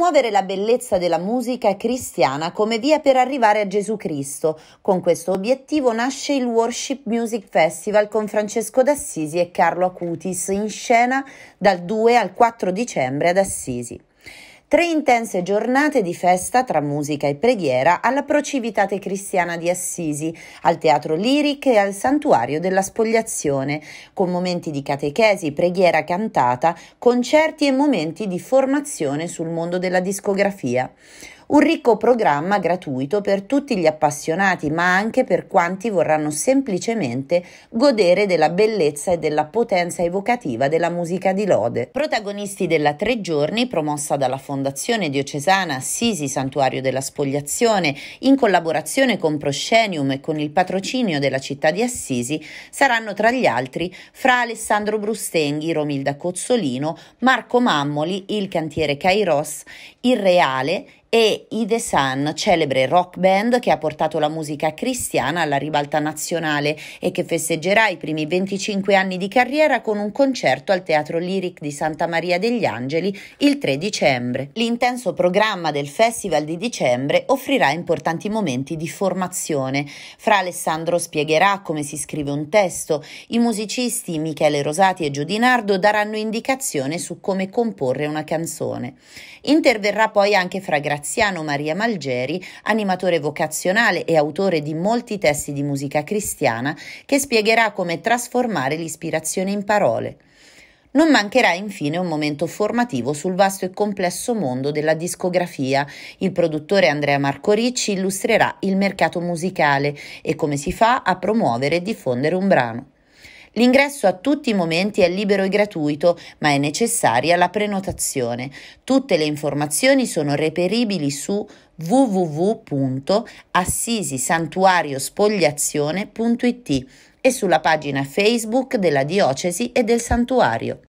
promuovere la bellezza della musica cristiana come via per arrivare a Gesù Cristo. Con questo obiettivo nasce il Worship Music Festival con Francesco d'Assisi e Carlo Acutis in scena dal 2 al 4 dicembre ad Assisi. Tre intense giornate di festa tra musica e preghiera alla Procivitate Cristiana di Assisi, al Teatro Liric e al Santuario della Spogliazione, con momenti di catechesi, preghiera cantata, concerti e momenti di formazione sul mondo della discografia un ricco programma gratuito per tutti gli appassionati, ma anche per quanti vorranno semplicemente godere della bellezza e della potenza evocativa della musica di lode. Protagonisti della Tre Giorni, promossa dalla Fondazione Diocesana Assisi Santuario della Spogliazione, in collaborazione con Proscenium e con il patrocinio della città di Assisi, saranno tra gli altri fra Alessandro Brustenghi, Romilda Cozzolino, Marco Mammoli, il cantiere Kairos, il Reale, e i The Sun, celebre rock band che ha portato la musica cristiana alla ribalta nazionale e che festeggerà i primi 25 anni di carriera con un concerto al Teatro Lyric di Santa Maria degli Angeli il 3 dicembre. L'intenso programma del festival di dicembre offrirà importanti momenti di formazione. Fra Alessandro spiegherà come si scrive un testo, i musicisti Michele Rosati e Giudinardo daranno indicazione su come comporre una canzone. Interverrà poi anche Fra Graziano Graziano Maria Malgeri, animatore vocazionale e autore di molti testi di musica cristiana, che spiegherà come trasformare l'ispirazione in parole. Non mancherà infine un momento formativo sul vasto e complesso mondo della discografia. Il produttore Andrea Marco Ricci illustrerà il mercato musicale e come si fa a promuovere e diffondere un brano. L'ingresso a tutti i momenti è libero e gratuito, ma è necessaria la prenotazione. Tutte le informazioni sono reperibili su www.assisisantuariospogliazione.it e sulla pagina Facebook della Diocesi e del Santuario.